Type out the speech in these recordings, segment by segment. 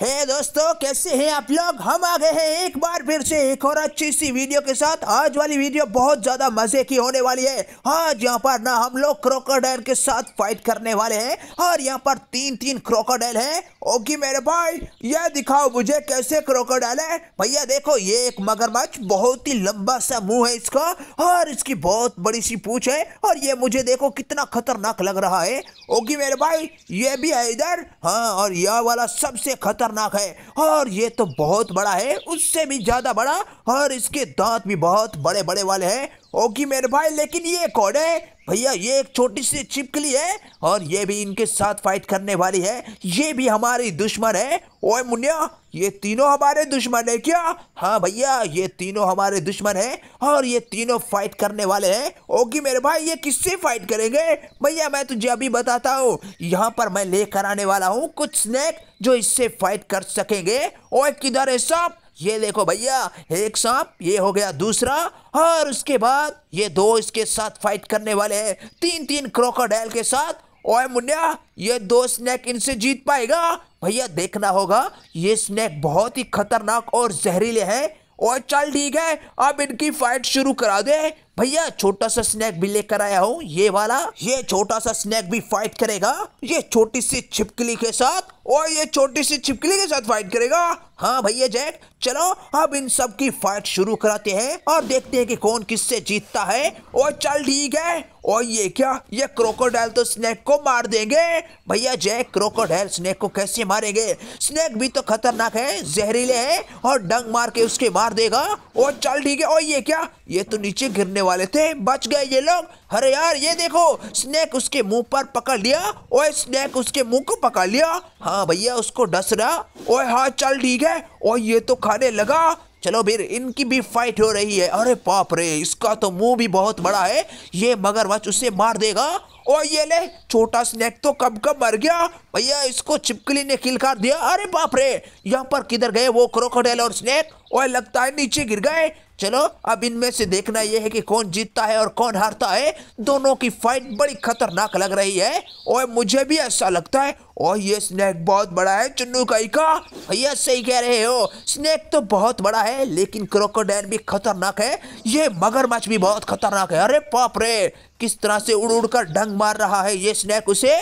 हे hey दोस्तों कैसे हैं आप लोग हम आ गए हैं एक बार फिर से एक और अच्छी सी वीडियो के साथ आज वाली वीडियो बहुत ज़्यादा मज़े की होने वाली है आज यहाँ पर ना हम लोग क्रोकोडाइल के साथ फाइट करने वाले हैं और यहाँ पर तीन तीन क्रोकोडाइल हैं ओके मेरे भाई ये दिखाओ मुझे कैसे क्रोकोडाइल है भैया देखो ये एक मगरमच्छ बहुत ही लंबा सा मुंह है इसका और इसकी बहुत बड़ी सी पूछ है और ये मुझे देखो कितना खतरनाक लग रहा है ओके मेरे भाई ये भी है इधर हाँ और यह वाला सबसे खतरनाक खतरनाक है और ये तो बहुत बड़ा है उससे भी ज़्यादा बड़ा और इसके दांत भी बहुत बड़े बड़े वाले हैं ओके मेरे भाई लेकिन ये कौन है भैया ये एक छोटी सी चिपकली है और ये भी इनके साथ फाइट करने वाली है ये भी हमारी दुश्मन है ओए मुन्या ये तीनों हमारे दुश्मन है क्या हाँ भैया ये तीनों हमारे दुश्मन है और ये तीनों फाइट करने वाले हैं ओके मेरे भाई ये किससे फाइट करेंगे भैया मैं तुझे अभी बताता हूँ यहाँ पर मैं लेकर आने वाला हूँ कुछ स्नैक जो इससे फाइट कर सकेंगे ओए किधर है सब ये देखो भैया एक सांप ये हो गया दूसरा और उसके बाद ये दो इसके साथ फाइट करने वाले हैं तीन तीन क्रोकोडाइल के साथ ओए मुन्या ये दो स्नैक इनसे जीत पाएगा भैया देखना होगा ये स्नैक बहुत ही खतरनाक और जहरीले हैं और चल ठीक है अब इनकी फाइट शुरू करा दे भैया छोटा सा स्नैक भी लेकर आया हूँ ये वाला ये छोटा सा स्नैक भी फाइट करेगा ये छोटी सी छिपकली के साथ और ये छोटी सी छिपकली के साथ फाइट करेगा हाँ भैया जैक चलो अब इन सब की फाइट शुरू कराते हैं और देखते हैं कि कौन किससे जीतता है और चल ठीक है और ये क्या ये क्रोकोडाइल तो स्नेक को मार देंगे भैया जय क्रोकोडाइल स्नेक को कैसे मारेंगे स्नेक भी तो खतरनाक है जहरीले है और डंग मार के उसके मार देगा और चल ठीक है और ये क्या ये तो नीचे गिरने वाले थे बच गए ये लोग अरे यार ये देखो स्नेक उसके मुंह पर पकड़ लिया ओए स्नेक उसके मुंह को पकड़ लिया हाँ भैया उसको डस रहा ओए हाँ चल ठीक है ओए ये तो खाने लगा चलो फिर इनकी भी फाइट हो रही है अरे पाप रे इसका तो मुंह भी बहुत बड़ा है ये मगरमच्छ उसे मार देगा और ये ले छोटा स्नैक तो कब कब मर गया भैया इसको चिपकली ने कर दिया अरे बाप रे यहाँ पर किधर गए वो क्रोकोडाइल और स्नेक और लगता है नीचे गिर गए चलो अब इनमें से देखना यह है कि कौन जीतता है और कौन हारता है दोनों की फाइट बड़ी खतरनाक लग रही है और मुझे भी ऐसा लगता है और ये स्नैक बहुत बड़ा है चुन्नू काई का भैया सही कह रहे हो स्नैक तो बहुत बड़ा है लेकिन क्रोकोडाइन भी खतरनाक है ये मगरमच्छ भी बहुत खतरनाक है अरे पाप रे किस तरह से उड़ उड़ कर डंग मार रहा है ये स्नैक उसे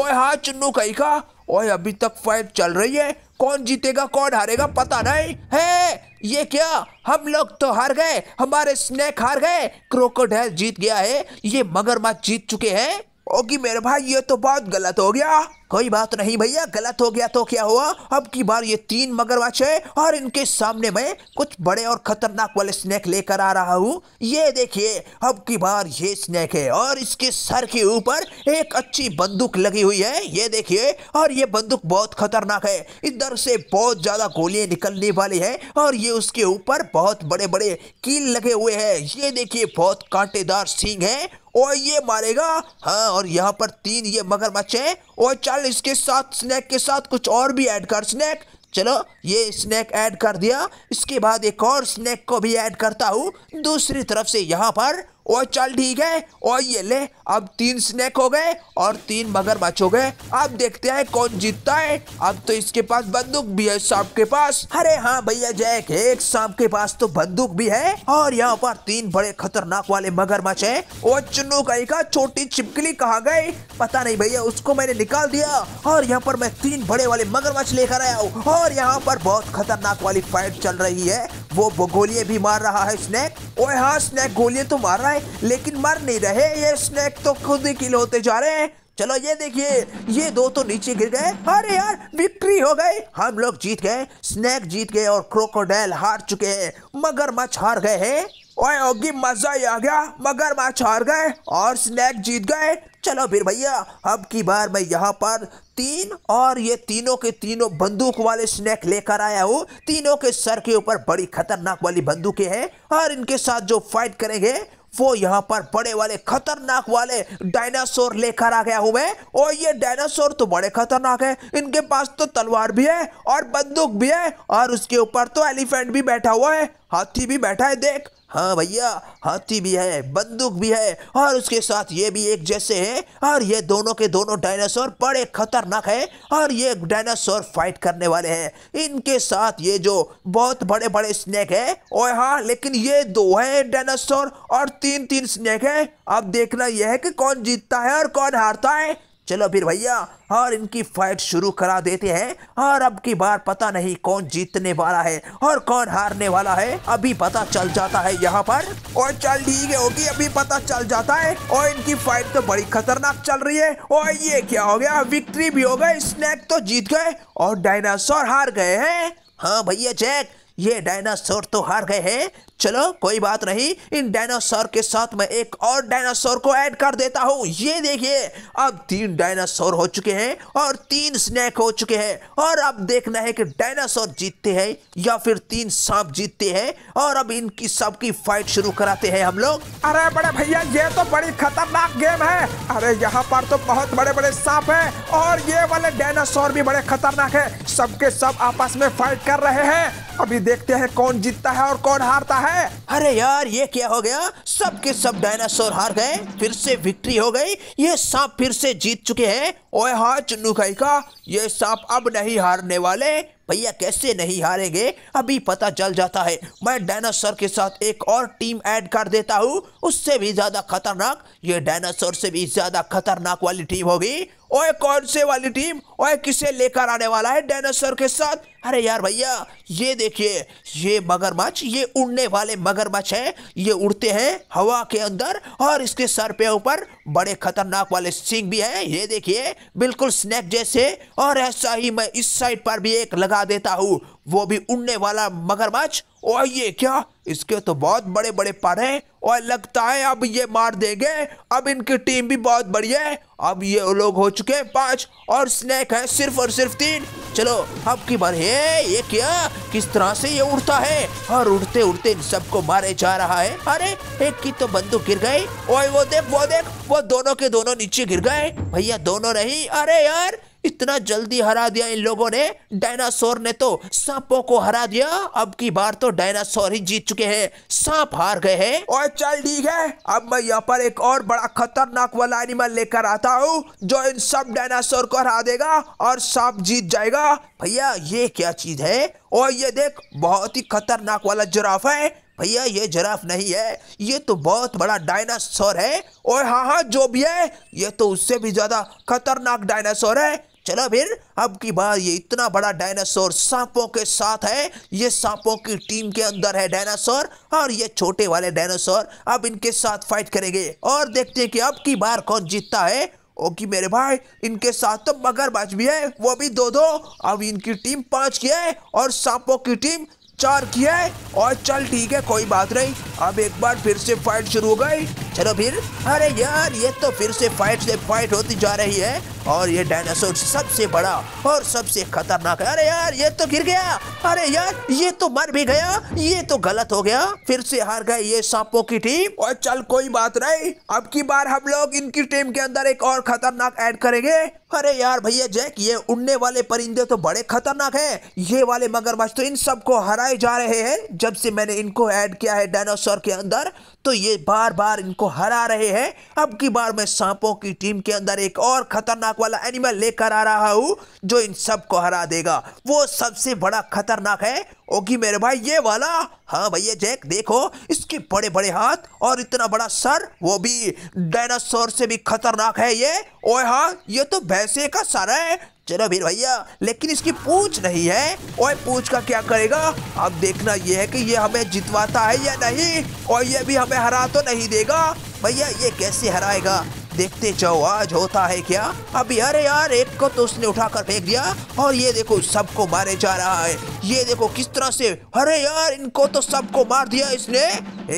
ओए हाँ चुन्नू कई का ओए अभी तक फाइट चल रही है कौन जीतेगा कौन हारेगा पता नहीं है ये क्या हम लोग तो हार गए हमारे स्नेक हार गए क्रोकोडाइल जीत गया है ये मगरमच्छ जीत चुके हैं ओके मेरे भाई ये तो बहुत गलत हो गया कोई बात नहीं भैया गलत हो गया तो क्या हुआ अब की बार ये तीन मगरमच्छ है और इनके सामने मैं कुछ बड़े और खतरनाक वाले स्नैक लेकर आ रहा हूँ ये देखिए अब की बार ये स्नैक है और इसके सर के ऊपर एक अच्छी बंदूक लगी हुई है ये देखिए और ये बंदूक बहुत खतरनाक है इधर से बहुत ज़्यादा गोलियां निकलने वाली है और ये उसके ऊपर बहुत बड़े बड़े कील लगे हुए है ये देखिए बहुत कांटेदार सींग है और ये मारेगा हाँ और यहाँ पर तीन ये मगरमच्छ हैं और चल इसके साथ स्नैक के साथ कुछ और भी ऐड कर स्नैक चलो ये स्नैक ऐड कर दिया इसके बाद एक और स्नैक को भी ऐड करता हूँ दूसरी तरफ से यहाँ पर ओ चल ठीक है ओ ये ले अब तीन स्नेक हो गए और तीन मगरमच्छ हो गए अब देखते हैं कौन जीतता है अब तो इसके पास बंदूक भी है सांप के पास अरे हाँ भैया जैक एक सांप के पास तो बंदूक भी है और यहाँ पर तीन बड़े खतरनाक वाले मगरमच्छ है वो चुनू गाई का छोटी चिपकली कहा गए पता नहीं भैया उसको मैंने निकाल दिया और यहाँ पर मैं तीन बड़े वाले मगरमच्छ लेकर आया हूँ और यहाँ पर बहुत खतरनाक वाली फाइट चल रही है वो गोलियां भी मार रहा है स्नैक ओए हाँ स्नैक गोलियां तो मार रहा जाए लेकिन मर नहीं रहे ये स्नैक तो खुद ही किल होते जा रहे हैं चलो ये देखिए ये दो तो नीचे गिर गए अरे यार विक्ट्री हो गई हम लोग जीत गए स्नैक जीत गए और क्रोकोडाइल हार चुके हैं मगरमच्छ हार गए हैं ओए ओगी मजा ही आ गया मगर मैं हार गए और स्नैक जीत गए चलो फिर भैया अब की बार मैं यहाँ पर तीन और ये तीनों के तीनों बंदूक वाले स्नैक लेकर आया हूँ तीनों के सर के ऊपर बड़ी खतरनाक वाली बंदूकें हैं और इनके साथ जो फाइट करेंगे वो यहाँ पर बड़े वाले खतरनाक वाले डायनासोर लेकर आ गया हूँ मैं और ये डायनासोर तो बड़े खतरनाक है इनके पास तो तलवार भी है और बंदूक भी है और उसके ऊपर तो एलिफेंट भी बैठा हुआ है हाथी भी बैठा है देख हाँ भैया हाथी भी है बंदूक भी है और उसके साथ ये भी एक जैसे हैं और ये दोनों के दोनों डायनासोर बड़े खतरनाक हैं और ये डायनासोर फाइट करने वाले हैं इनके साथ ये जो बहुत बड़े बड़े स्नैक है और हाँ लेकिन ये दो है डायनासोर और तीन तीन स्नैक है अब देखना यह है कि कौन जीतता है और कौन हारता है चलो फिर भैया और इनकी फाइट शुरू करा देते हैं और अब की बार पता नहीं कौन जीतने वाला है और कौन हारने वाला है अभी पता चल जाता है यहाँ पर और चल ठीक है होगी अभी पता चल जाता है और इनकी फाइट तो बड़ी खतरनाक चल रही है और ये क्या हो गया विक्ट्री भी हो गए स्नैक तो जीत गए और डायनासोर हार गए है हाँ भैया चेक ये डायनासोर तो हार गए हैं चलो कोई बात नहीं इन डायनासोर के साथ मैं एक और डायनासोर को ऐड कर देता हूँ ये देखिए अब तीन डायनासोर हो चुके हैं और तीन स्नैक हो चुके हैं और अब देखना है कि डायनासोर जीतते हैं या फिर तीन सांप जीतते हैं और अब इनकी सबकी फाइट शुरू कराते हैं हम लोग अरे बड़े भैया ये तो बड़ी खतरनाक गेम है अरे यहाँ पर तो बहुत बड़े बड़े सांप है और ये वाले डायनासोर भी बड़े खतरनाक है सबके सब आपस में फाइट कर रहे हैं अभी देखते हैं कौन जीतता है और कौन हारता है है अरे यार ये क्या हो गया सब के सब डायनासोर हार गए फिर से विक्ट्री हो गई ये सांप फिर से जीत चुके हैं ओए हाँ चुन्नू खाई का ये सांप अब नहीं हारने वाले भैया कैसे नहीं हारेंगे अभी पता चल जाता है मैं डायनासोर के साथ एक और टीम ऐड कर देता हूँ उससे भी ज़्यादा खतरनाक ये डायनासोर से भी ज़्यादा खतरनाक वाली टीम होगी ओए कौन से वाली टीम ओए किसे लेकर आने वाला है डायनासोर के साथ अरे यार भैया ये देखिए ये मगरमच्छ ये उड़ने वाले मगरमच्छ हैं ये उड़ते हैं हवा के अंदर और इसके सर पे ऊपर बड़े खतरनाक वाले सिंग भी हैं ये देखिए बिल्कुल स्नैक जैसे और ऐसा ही मैं इस साइड पर भी एक लगा देता हूँ वो भी उड़ने वाला मगरमच्छ और ये क्या इसके तो बहुत बड़े बड़े पर हैं और लगता है अब ये मार देंगे अब इनकी टीम भी बहुत बड़ी है अब ये लोग हो चुके हैं पांच और स्नैक है सिर्फ और सिर्फ तीन चलो अब की बार है ये क्या किस तरह से ये उड़ता है और उड़ते उड़ते इन सबको मारे जा रहा है अरे एक की तो बंदूक गिर गई और वो देख वो देख वो दोनों के दोनों नीचे गिर गए भैया दोनों नहीं अरे यार इतना जल्दी हरा दिया इन लोगों ने डायनासोर ने तो सांपों को हरा दिया अब की बार तो डायनासोर ही जीत चुके हैं सांप हार गए हैं और चल ठीक है अब मैं यहाँ पर एक और बड़ा खतरनाक वाला एनिमल लेकर आता हूँ जो इन सब डायनासोर को हरा देगा और सांप जीत जाएगा भैया ये क्या चीज है और ये देख बहुत ही खतरनाक वाला जराफ है भैया ये जराफ नहीं है ये तो बहुत बड़ा डायनासोर है और हाँ हाँ जो भी है ये तो उससे भी ज्यादा खतरनाक डायनासोर है चलो फिर अब की बार ये इतना बड़ा डायनासोर सांपों के साथ है ये सांपों की टीम के अंदर है डायनासोर और ये छोटे वाले डायनासोर अब इनके साथ फाइट करेंगे और देखते हैं कि अब की बार कौन जीतता है ओके मेरे भाई इनके साथ तो मगरमच्छ भी है वो भी दो दो अब इनकी टीम पांच की है और सांपों की टीम चार की है और चल ठीक है कोई बात नहीं अब एक बार फिर से फाइट शुरू हो गई चलो फिर अरे यार ये तो फिर से फाइट से फाइट होती जा रही है और ये डायनासोर सबसे बड़ा और सबसे खतरनाक अरे यार ये तो गिर गया अरे यार ये तो मर भी गया ये तो गलत हो गया फिर से हार गए ये सांपों की टीम और चल कोई बात नहीं अब की बार हम लोग इनकी टीम के अंदर एक और खतरनाक ऐड करेंगे अरे यार भैया जैक ये उड़ने वाले परिंदे तो बड़े खतरनाक हैं ये वाले मगरमच्छ तो इन सबको हराए जा रहे हैं जब से मैंने इनको ऐड किया है डायनासोर के अंदर तो ये बार बार इनको हरा रहे हैं अब की बार मैं सांपों की टीम के अंदर एक और खतरनाक वाला एनिमल लेकर आ रहा हूं जो इन सबको हरा देगा वो सबसे बड़ा खतरनाक है ओगी मेरे भाई ये वाला हाँ भैया जैक देखो इसके बड़े बड़े हाथ और इतना बड़ा सर वो भी डायनासोर से भी खतरनाक है ये ओए हाँ ये तो भैंसे का सर है चलो भीर भैया लेकिन इसकी पूछ नहीं है ओए पूछ का क्या करेगा अब देखना ये है कि ये हमें जितवाता है या नहीं और ये भी हमें हरा तो नहीं देगा भैया ये कैसे हराएगा देखते जाओ आज होता है क्या अभी अरे यार एक को तो उसने उठा कर फेंक दिया और ये देखो सबको मारे जा रहा है ये देखो किस तरह से अरे यार इनको तो सबको मार दिया इसने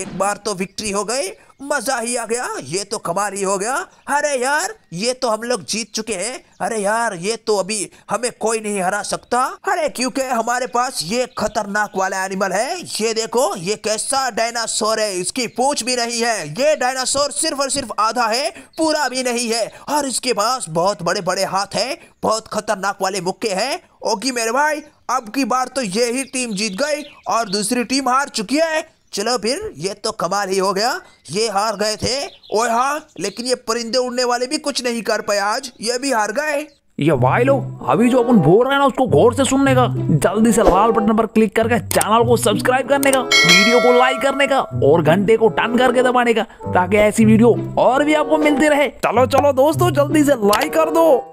एक बार तो विक्ट्री हो गई मजा ही आ गया ये तो कमाल ही हो गया अरे यार ये तो हम लोग जीत चुके हैं अरे यार ये तो अभी हमें कोई नहीं हरा सकता अरे क्योंकि हमारे पास ये खतरनाक वाला एनिमल है ये देखो ये कैसा डायनासोर है इसकी पूछ भी नहीं है ये डायनासोर सिर्फ और सिर्फ आधा है पूरा भी नहीं है और इसके पास बहुत बड़े बड़े हाथ है बहुत खतरनाक वाले मुक्के है ओकी मेरे भाई अब की बार तो यही टीम जीत गई और दूसरी टीम हार चुकी है चलो फिर ये तो कमाल ही हो गया ये हार गए थे ओए हाँ लेकिन ये परिंदे उड़ने वाले भी कुछ नहीं कर पाए आज ये भी हार गए ये भाई लो अभी जो अपन बोल रहे हैं ना उसको गौर से सुनने का जल्दी से लाल बटन पर क्लिक करके चैनल को सब्सक्राइब करने का वीडियो को लाइक करने का और घंटे को टन करके दबाने का ताकि ऐसी वीडियो और भी आपको मिलती रहे चलो चलो दोस्तों जल्दी से लाइक कर दो